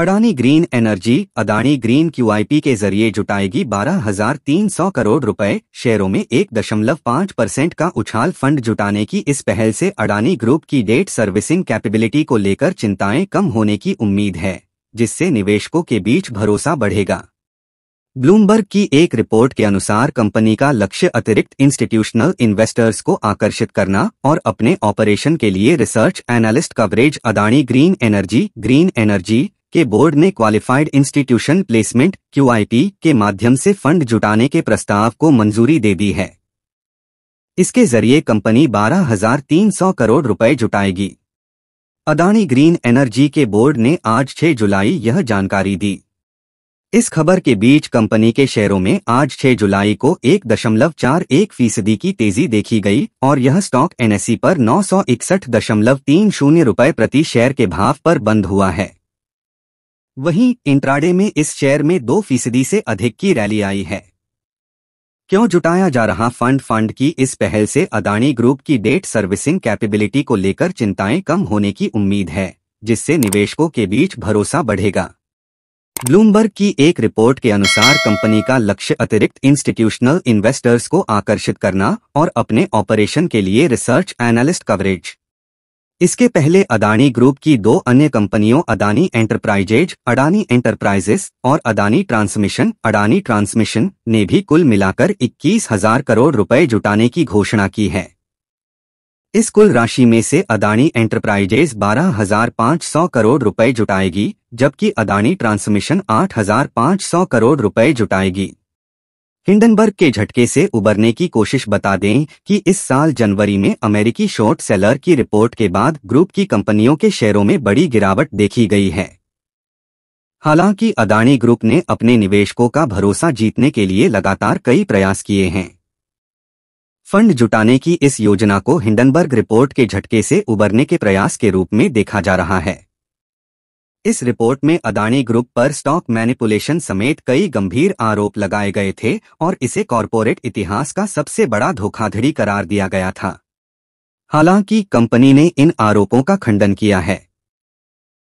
Adani green energy Adani green QIP के जरिए जुटाएगी 12,300 करोड़ रुपए शेयरों में एक दशमलव पाँच परसेंट का उछाल फंड जुटाने की इस पहल से अडानी ग्रुप की डेट सर्विसिंग कैपेबिलिटी को लेकर चिंताएं कम होने की उम्मीद है जिससे निवेशकों के बीच भरोसा बढ़ेगा ब्लूमबर्ग की एक रिपोर्ट के अनुसार कंपनी का लक्ष्य अतिरिक्त इंस्टीट्यूशनल इन्वेस्टर्स को आकर्षित करना और अपने ऑपरेशन के लिए research analyst coverage Adani green energy green energy के बोर्ड ने क्वालिफाइड इंस्टीट्यूशन प्लेसमेंट क्यू के माध्यम से फंड जुटाने के प्रस्ताव को मंजूरी दे दी है इसके जरिए कंपनी 12,300 करोड़ रुपए जुटाएगी अदानी ग्रीन एनर्जी के बोर्ड ने आज 6 जुलाई यह जानकारी दी इस खबर के बीच कंपनी के शेयरों में आज 6 जुलाई को एक दशमलव चार एक फीसदी की तेजी देखी गई और यह स्टॉक एनएसई e पर नौ सौ इकसठ दशमलव तीन शून्य रुपये प्रति शेयर के भाव पर बंद हुआ है वहीं इंट्राडे में इस शेयर में दो फीसदी से अधिक की रैली आई है क्यों जुटाया जा रहा फंड फंड की इस पहल से अदानी ग्रुप की डेट सर्विसिंग कैपेबिलिटी को लेकर चिंताएं कम होने की उम्मीद है जिससे निवेशकों के बीच भरोसा बढ़ेगा ब्लूमबर्ग की एक रिपोर्ट के अनुसार कंपनी का लक्ष्य अतिरिक्त इंस्टीट्यूशनल इन्वेस्टर्स को आकर्षित करना और अपने ऑपरेशन के लिए रिसर्च एनालिस्ट कवरेज इसके पहले अदानी ग्रुप की दो अन्य कंपनियों अदानी एंटरप्राइजेज अडानी एंटरप्राइजेस और अदानी ट्रांसमिशन अडानी ट्रांसमिशन ने भी कुल मिलाकर इक्कीस हजार करोड़ रुपए जुटाने की घोषणा की है इस कुल राशि में से अदानी एंटरप्राइजेज 12,500 करोड़ रुपए जुटाएगी जबकि अदानी ट्रांसमिशन 8,500 करोड़ रुपए जुटाएगी हिंडनबर्ग के झटके से उबरने की कोशिश बता दें कि इस साल जनवरी में अमेरिकी शॉर्ट सेलर की रिपोर्ट के बाद ग्रुप की कंपनियों के शेयरों में बड़ी गिरावट देखी गई है हालांकि अदानी ग्रुप ने अपने निवेशकों का भरोसा जीतने के लिए लगातार कई प्रयास किए हैं फंड जुटाने की इस योजना को हिंडनबर्ग रिपोर्ट के झटके से उबरने के प्रयास के रूप में देखा जा रहा है इस रिपोर्ट में अदानी ग्रुप पर स्टॉक मैनिपुलेशन समेत कई गंभीर आरोप लगाए गए थे और इसे कॉरपोरेट इतिहास का सबसे बड़ा धोखाधड़ी करार दिया गया था हालांकि कंपनी ने इन आरोपों का खंडन किया है